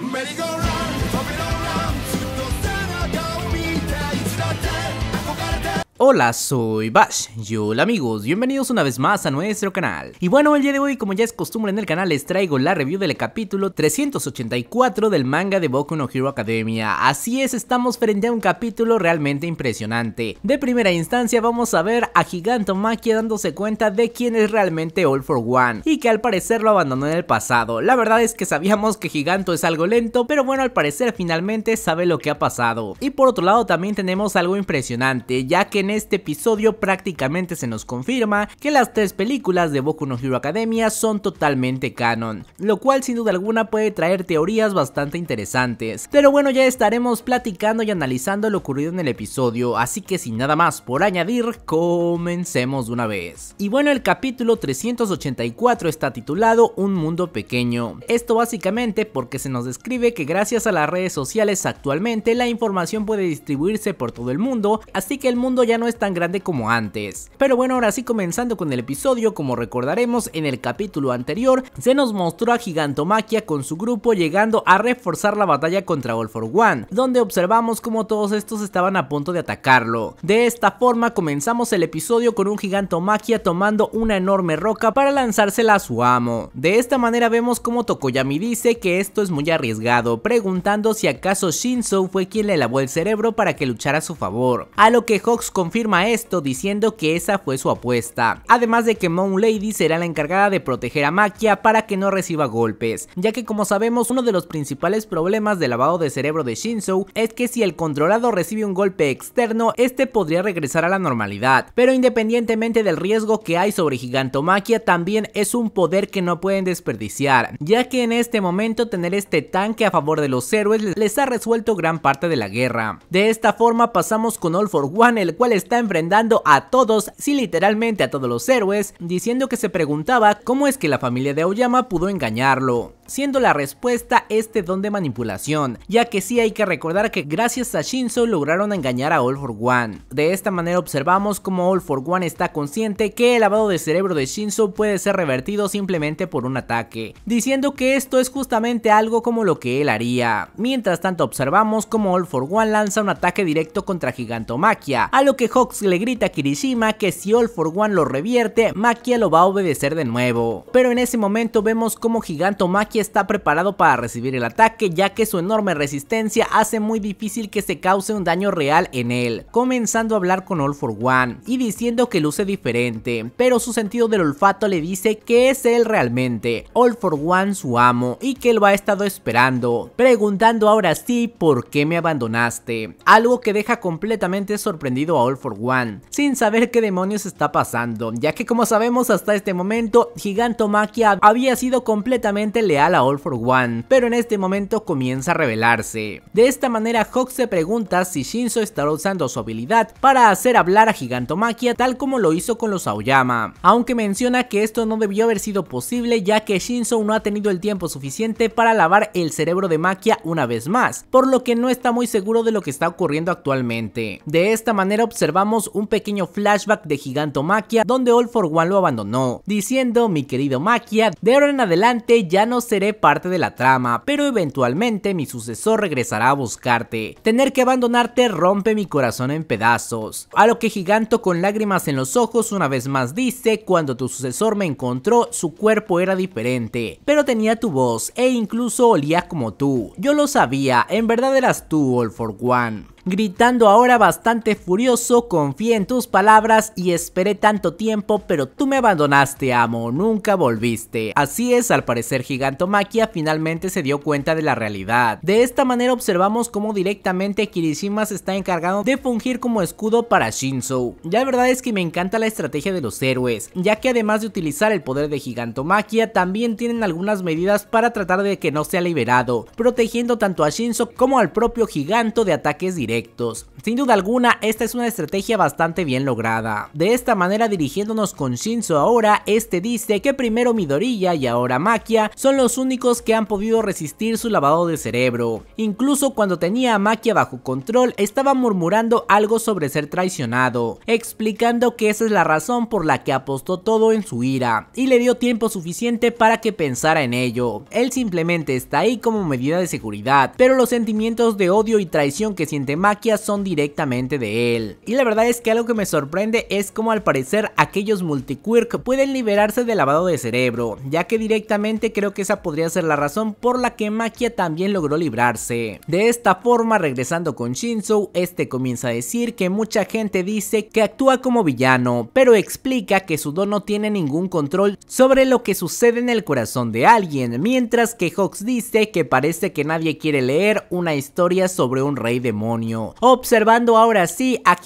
merry go run. Hola, soy Bash, y hola amigos, bienvenidos una vez más a nuestro canal. Y bueno, el día de hoy, como ya es costumbre en el canal, les traigo la review del capítulo 384 del manga de Boku no Hero Academia. Así es, estamos frente a un capítulo realmente impresionante. De primera instancia vamos a ver a Giganto Gigantomachia dándose cuenta de quién es realmente All For One, y que al parecer lo abandonó en el pasado. La verdad es que sabíamos que Giganto es algo lento, pero bueno, al parecer finalmente sabe lo que ha pasado. Y por otro lado también tenemos algo impresionante, ya que en este episodio prácticamente se nos confirma que las tres películas de Boku no Hero Academia son totalmente canon, lo cual sin duda alguna puede traer teorías bastante interesantes. Pero bueno, ya estaremos platicando y analizando lo ocurrido en el episodio, así que sin nada más por añadir, comencemos de una vez. Y bueno, el capítulo 384 está titulado Un mundo pequeño. Esto básicamente porque se nos describe que gracias a las redes sociales actualmente la información puede distribuirse por todo el mundo, así que el mundo ya no es tan grande como antes. Pero bueno, ahora sí comenzando con el episodio, como recordaremos en el capítulo anterior, se nos mostró a Gigantomaquia con su grupo llegando a reforzar la batalla contra All for One, donde observamos como todos estos estaban a punto de atacarlo. De esta forma comenzamos el episodio con un Gigantomaquia tomando una enorme roca para lanzársela a su amo. De esta manera vemos como Tokoyami dice que esto es muy arriesgado, preguntando si acaso Shinzo fue quien le lavó el cerebro para que luchara a su favor, a lo que Hawks confía esto diciendo que esa fue su apuesta. Además de que Moon Lady será la encargada de proteger a Maquia para que no reciba golpes, ya que como sabemos uno de los principales problemas del lavado de cerebro de Shinzo es que si el controlado recibe un golpe externo, este podría regresar a la normalidad, pero independientemente del riesgo que hay sobre maquia también es un poder que no pueden desperdiciar, ya que en este momento tener este tanque a favor de los héroes les ha resuelto gran parte de la guerra. De esta forma pasamos con All for One, el cual está enfrentando a todos, sí literalmente a todos los héroes, diciendo que se preguntaba cómo es que la familia de Aoyama pudo engañarlo siendo la respuesta este don de manipulación, ya que sí hay que recordar que gracias a Shinzo lograron engañar a All for One. De esta manera observamos como All for One está consciente que el lavado de cerebro de Shinzo puede ser revertido simplemente por un ataque, diciendo que esto es justamente algo como lo que él haría. Mientras tanto observamos como All for One lanza un ataque directo contra Gigantomachia a lo que Hawks le grita a Kirishima que si All for One lo revierte, Maquia lo va a obedecer de nuevo. Pero en ese momento vemos como Gigantomachia está preparado para recibir el ataque ya que su enorme resistencia hace muy difícil que se cause un daño real en él, comenzando a hablar con All for One y diciendo que luce diferente, pero su sentido del olfato le dice que es él realmente, All for One su amo y que lo ha estado esperando, preguntando ahora sí por qué me abandonaste, algo que deja completamente sorprendido a All for One, sin saber qué demonios está pasando, ya que como sabemos hasta este momento Gigantomachia había sido completamente leal a All for One, pero en este momento comienza a revelarse. De esta manera Hawk se pregunta si Shinzo estará usando su habilidad para hacer hablar a Maquia tal como lo hizo con los Aoyama, aunque menciona que esto no debió haber sido posible ya que Shinzo no ha tenido el tiempo suficiente para lavar el cerebro de Maquia una vez más, por lo que no está muy seguro de lo que está ocurriendo actualmente. De esta manera observamos un pequeño flashback de Maquia, donde All for One lo abandonó, diciendo mi querido Maquia, de ahora en adelante ya no se seré parte de la trama, pero eventualmente mi sucesor regresará a buscarte. Tener que abandonarte rompe mi corazón en pedazos. A lo que Giganto con lágrimas en los ojos una vez más dice, cuando tu sucesor me encontró, su cuerpo era diferente, pero tenía tu voz e incluso olía como tú. Yo lo sabía, en verdad eras tú, All for One gritando ahora bastante furioso, confié en tus palabras y esperé tanto tiempo, pero tú me abandonaste, amo, nunca volviste. Así es, al parecer Gigantomaquia finalmente se dio cuenta de la realidad. De esta manera observamos cómo directamente Kirishima se está encargado de fungir como escudo para Shinzo. Ya la verdad es que me encanta la estrategia de los héroes, ya que además de utilizar el poder de Gigantomaquia, también tienen algunas medidas para tratar de que no sea liberado, protegiendo tanto a Shinzo como al propio Giganto de ataques directos. Sin duda alguna, esta es una estrategia bastante bien lograda. De esta manera, dirigiéndonos con Shinzo ahora, este dice que primero Midoriya y ahora Makia son los únicos que han podido resistir su lavado de cerebro. Incluso cuando tenía a Makia bajo control, estaba murmurando algo sobre ser traicionado, explicando que esa es la razón por la que apostó todo en su ira, y le dio tiempo suficiente para que pensara en ello. Él simplemente está ahí como medida de seguridad, pero los sentimientos de odio y traición que siente Makia Maquia son directamente de él. Y la verdad es que algo que me sorprende es como al parecer aquellos multiquirk pueden liberarse del lavado de cerebro, ya que directamente creo que esa podría ser la razón por la que Maquia también logró librarse. De esta forma, regresando con Shinzo, este comienza a decir que mucha gente dice que actúa como villano, pero explica que su don no tiene ningún control sobre lo que sucede en el corazón de alguien, mientras que Hawks dice que parece que nadie quiere leer una historia sobre un rey demonio. Observando ahora sí a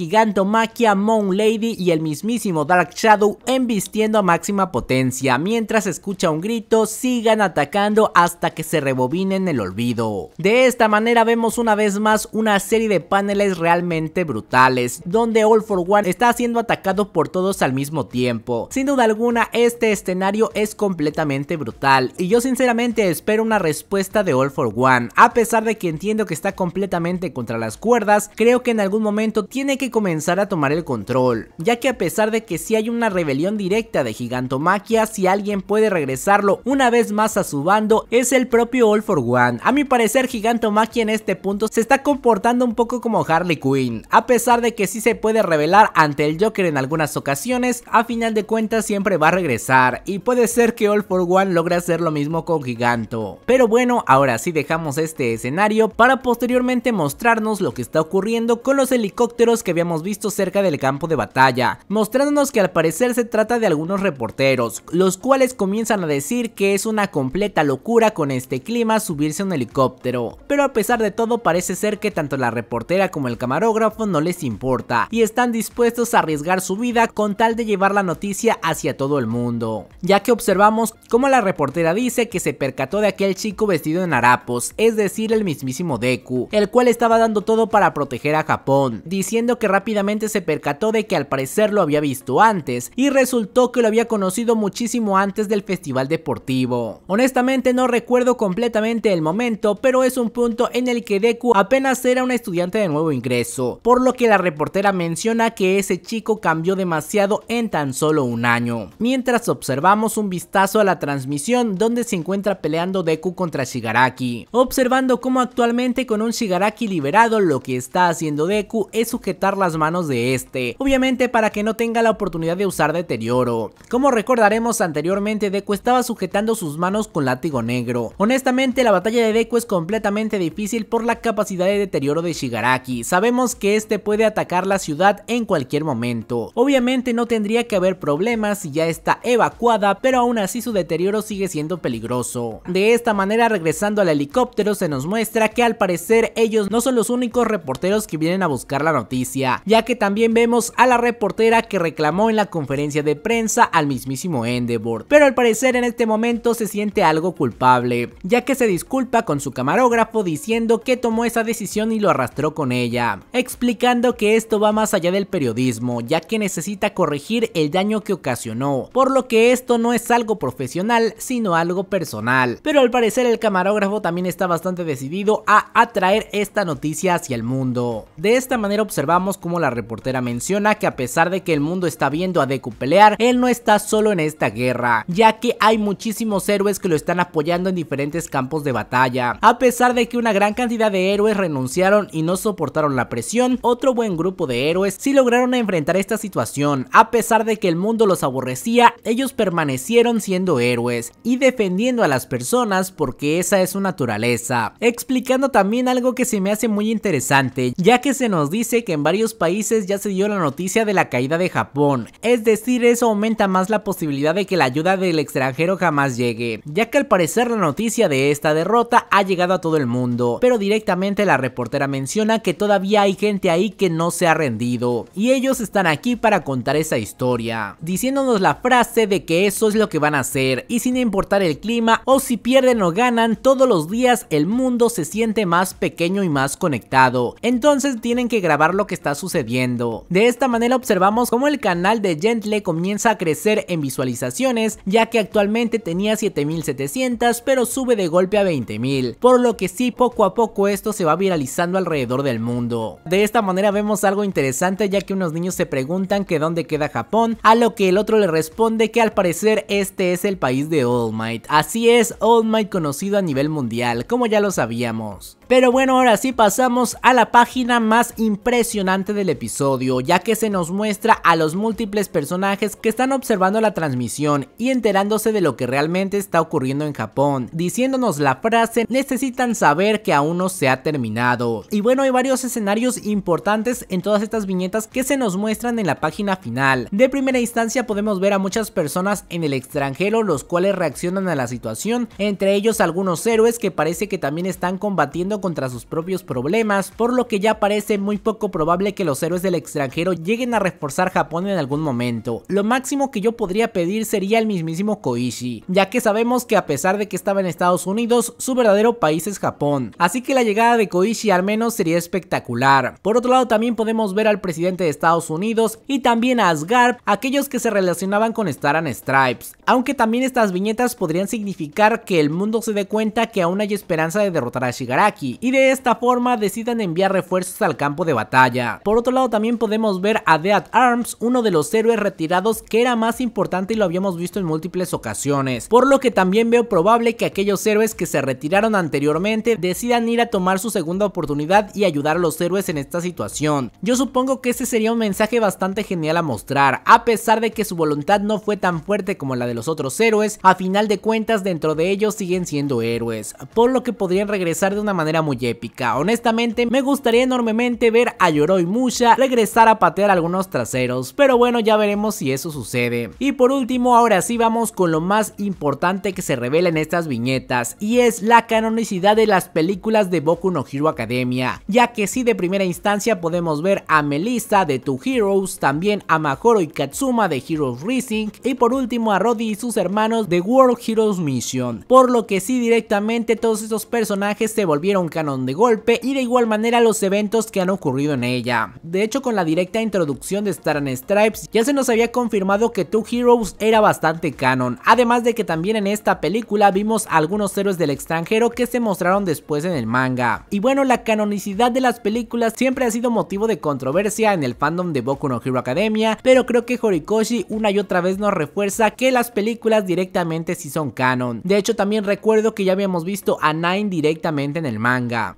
Maquia, Moon Lady y el mismísimo Dark Shadow embistiendo a máxima potencia, mientras escucha un grito, sigan atacando hasta que se rebobinen el olvido. De esta manera vemos una vez más una serie de paneles realmente brutales, donde All for One está siendo atacado por todos al mismo tiempo. Sin duda alguna, este escenario es completamente brutal, y yo sinceramente espero una respuesta de All for One, a pesar de que entiendo que está completamente contra las cuerdas creo que en algún momento tiene que comenzar a tomar el control, ya que a pesar de que si hay una rebelión directa de Gigantomaquia, si alguien puede regresarlo una vez más a su bando es el propio All for One. A mi parecer Gigantomaquia en este punto se está comportando un poco como Harley Quinn, a pesar de que si se puede rebelar ante el Joker en algunas ocasiones, a final de cuentas siempre va a regresar y puede ser que All for One logre hacer lo mismo con Giganto. Pero bueno, ahora sí dejamos este escenario para posteriormente mostrarnos lo que está ocurriendo con los helicópteros que habíamos visto cerca del campo de batalla, mostrándonos que al parecer se trata de algunos reporteros, los cuales comienzan a decir que es una completa locura con este clima subirse a un helicóptero, pero a pesar de todo parece ser que tanto la reportera como el camarógrafo no les importa y están dispuestos a arriesgar su vida con tal de llevar la noticia hacia todo el mundo, ya que observamos cómo la reportera dice que se percató de aquel chico vestido en harapos, es decir el mismísimo Deku, el cual estaba dando todo para proteger a Japón, diciendo que rápidamente se percató de que al parecer lo había visto antes y resultó que lo había conocido muchísimo antes del festival deportivo. Honestamente no recuerdo completamente el momento, pero es un punto en el que Deku apenas era un estudiante de nuevo ingreso, por lo que la reportera menciona que ese chico cambió demasiado en tan solo un año. Mientras observamos un vistazo a la transmisión donde se encuentra peleando Deku contra Shigaraki, observando cómo actualmente con un Shigaraki liberado lo que está haciendo Deku es sujetar las manos de este, obviamente para que no tenga la oportunidad de usar deterioro. Como recordaremos anteriormente, Deku estaba sujetando sus manos con látigo negro. Honestamente, la batalla de Deku es completamente difícil por la capacidad de deterioro de Shigaraki. Sabemos que este puede atacar la ciudad en cualquier momento. Obviamente no tendría que haber problemas si ya está evacuada, pero aún así su deterioro sigue siendo peligroso. De esta manera, regresando al helicóptero, se nos muestra que al parecer ellos no son los únicos reporteros que vienen a buscar la noticia, ya que también vemos a la reportera que reclamó en la conferencia de prensa al mismísimo Endeavor, pero al parecer en este momento se siente algo culpable, ya que se disculpa con su camarógrafo diciendo que tomó esa decisión y lo arrastró con ella, explicando que esto va más allá del periodismo, ya que necesita corregir el daño que ocasionó, por lo que esto no es algo profesional, sino algo personal. Pero al parecer el camarógrafo también está bastante decidido a atraer esta noticia hacia mundo. De esta manera observamos como la reportera menciona que a pesar de que el mundo está viendo a Deku pelear, él no está solo en esta guerra, ya que hay muchísimos héroes que lo están apoyando en diferentes campos de batalla. A pesar de que una gran cantidad de héroes renunciaron y no soportaron la presión, otro buen grupo de héroes sí lograron enfrentar esta situación. A pesar de que el mundo los aborrecía, ellos permanecieron siendo héroes y defendiendo a las personas porque esa es su naturaleza. Explicando también algo que se me hace muy interesante ya que se nos dice que en varios países ya se dio la noticia de la caída de Japón, es decir, eso aumenta más la posibilidad de que la ayuda del extranjero jamás llegue, ya que al parecer la noticia de esta derrota ha llegado a todo el mundo, pero directamente la reportera menciona que todavía hay gente ahí que no se ha rendido, y ellos están aquí para contar esa historia, diciéndonos la frase de que eso es lo que van a hacer, y sin importar el clima o si pierden o ganan, todos los días el mundo se siente más pequeño y más conectado entonces tienen que grabar lo que está sucediendo. De esta manera observamos cómo el canal de Gentle comienza a crecer en visualizaciones, ya que actualmente tenía 7700 pero sube de golpe a 20000, por lo que sí poco a poco esto se va viralizando alrededor del mundo. De esta manera vemos algo interesante ya que unos niños se preguntan que dónde queda Japón, a lo que el otro le responde que al parecer este es el país de All Might. Así es, All Might conocido a nivel mundial, como ya lo sabíamos. Pero bueno, ahora sí pasamos a la página más impresionante del episodio, ya que se nos muestra a los múltiples personajes que están observando la transmisión y enterándose de lo que realmente está ocurriendo en Japón, diciéndonos la frase necesitan saber que aún no se ha terminado. Y bueno, hay varios escenarios importantes en todas estas viñetas que se nos muestran en la página final. De primera instancia podemos ver a muchas personas en el extranjero los cuales reaccionan a la situación, entre ellos algunos héroes que parece que también están combatiendo contra sus propios problemas, por lo que ya parece muy poco probable que los héroes del extranjero lleguen a reforzar Japón en algún momento. Lo máximo que yo podría pedir sería el mismísimo Koichi, ya que sabemos que a pesar de que estaba en Estados Unidos, su verdadero país es Japón, así que la llegada de Koichi al menos sería espectacular. Por otro lado también podemos ver al presidente de Estados Unidos y también a Asgard, aquellos que se relacionaban con Star and Stripes, aunque también estas viñetas podrían significar que el mundo se dé cuenta que aún hay esperanza de derrotar a Shigaraki, y de esta forma decidan enviar refuerzos al campo de batalla. Por otro lado también podemos ver a Dead Arms, uno de los héroes retirados que era más importante y lo habíamos visto en múltiples ocasiones, por lo que también veo probable que aquellos héroes que se retiraron anteriormente decidan ir a tomar su segunda oportunidad y ayudar a los héroes en esta situación. Yo supongo que ese sería un mensaje bastante genial a mostrar, a pesar de que su voluntad no fue tan fuerte como la de los otros héroes, a final de cuentas dentro de ellos siguen siendo héroes, por lo que podrían regresar de una manera muy épica. Honestamente, me gustaría enormemente ver a Yoroi Musha regresar a patear algunos traseros, pero bueno, ya veremos si eso sucede. Y por último, ahora sí vamos con lo más importante que se revela en estas viñetas, y es la canonicidad de las películas de Boku no Hero Academia, ya que sí de primera instancia podemos ver a Melissa de Two Heroes, también a Mahoro y Katsuma de Heroes Racing y por último a Roddy y sus hermanos de World Heroes Mission, por lo que sí directamente todos estos personajes se volvieron canon de golpe y de igual manera los eventos que han ocurrido en ella. De hecho con la directa introducción de Star and Stripes ya se nos había confirmado que Two Heroes era bastante canon, además de que también en esta película vimos algunos héroes del extranjero que se mostraron después en el manga. Y bueno la canonicidad de las películas siempre ha sido motivo de controversia en el fandom de Boku no Hero Academia, pero creo que Horikoshi una y otra vez nos refuerza que las películas directamente sí son canon. De hecho también recuerdo que ya habíamos visto a Nine directamente en el manga.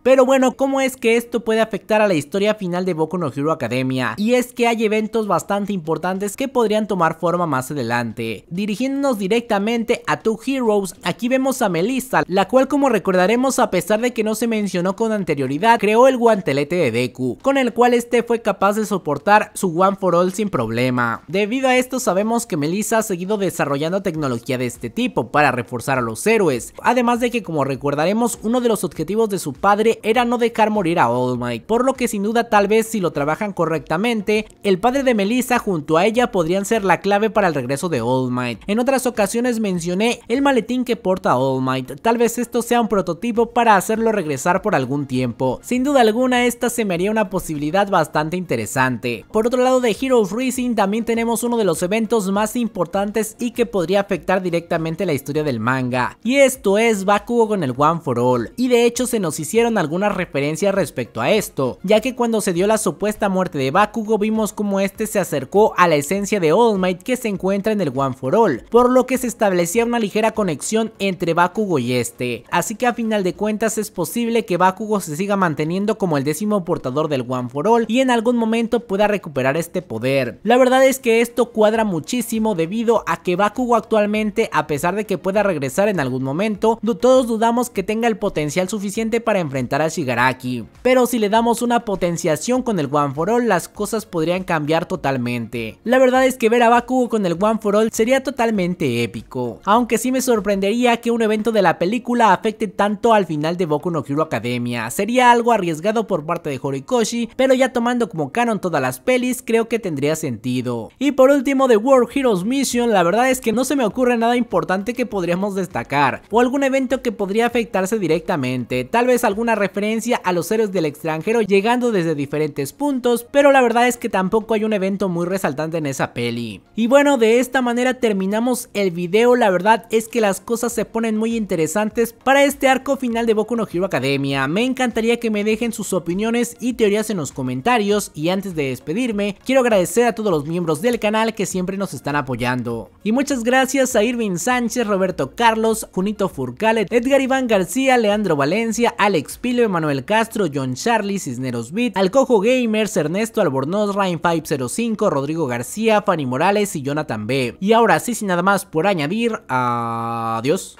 Pero bueno, ¿cómo es que esto puede afectar a la historia final de Boku no Hero Academia? Y es que hay eventos bastante importantes que podrían tomar forma más adelante. Dirigiéndonos directamente a Two Heroes, aquí vemos a Melissa, la cual como recordaremos a pesar de que no se mencionó con anterioridad, creó el guantelete de Deku, con el cual este fue capaz de soportar su One for All sin problema. Debido a esto sabemos que Melissa ha seguido desarrollando tecnología de este tipo para reforzar a los héroes, además de que como recordaremos uno de los objetivos de su padre era no dejar morir a All Might, por lo que sin duda tal vez si lo trabajan correctamente, el padre de Melissa junto a ella podrían ser la clave para el regreso de All Might. En otras ocasiones mencioné el maletín que porta All Might, tal vez esto sea un prototipo para hacerlo regresar por algún tiempo. Sin duda alguna esta se me haría una posibilidad bastante interesante. Por otro lado de Hero Racing, Rising también tenemos uno de los eventos más importantes y que podría afectar directamente la historia del manga, y esto es Bakugo con el One for All, y de hecho se nos hicieron algunas referencias respecto a esto, ya que cuando se dio la supuesta muerte de Bakugo vimos como este se acercó a la esencia de All Might que se encuentra en el One for All, por lo que se establecía una ligera conexión entre Bakugo y este, así que a final de cuentas es posible que Bakugo se siga manteniendo como el décimo portador del One for All y en algún momento pueda recuperar este poder. La verdad es que esto cuadra muchísimo debido a que Bakugo actualmente, a pesar de que pueda regresar en algún momento, todos dudamos que tenga el potencial suficiente para enfrentar a Shigaraki, pero si le damos una potenciación con el One for All las cosas podrían cambiar totalmente. La verdad es que ver a Bakugo con el One for All sería totalmente épico, aunque sí me sorprendería que un evento de la película afecte tanto al final de Boku no Hero Academia, sería algo arriesgado por parte de Horikoshi, pero ya tomando como canon todas las pelis creo que tendría sentido. Y por último de World Heroes Mission, la verdad es que no se me ocurre nada importante que podríamos destacar, o algún evento que podría afectarse directamente, tal vez alguna referencia a los héroes del extranjero llegando desde diferentes puntos, pero la verdad es que tampoco hay un evento muy resaltante en esa peli. Y bueno, de esta manera terminamos el video, la verdad es que las cosas se ponen muy interesantes para este arco final de Boku no Hero Academia. Me encantaría que me dejen sus opiniones y teorías en los comentarios y antes de despedirme, quiero agradecer a todos los miembros del canal que siempre nos están apoyando. Y muchas gracias a Irving Sánchez, Roberto Carlos, Junito Furcalet, Edgar Iván García, Leandro Valencia, Alex Pilo, Manuel Castro, John Charlie, Cisneros Beat, Alcojo Gamers, Ernesto Albornoz, Ryan505, Rodrigo García, Fanny Morales y Jonathan B. Y ahora sí, sin nada más por añadir, adiós.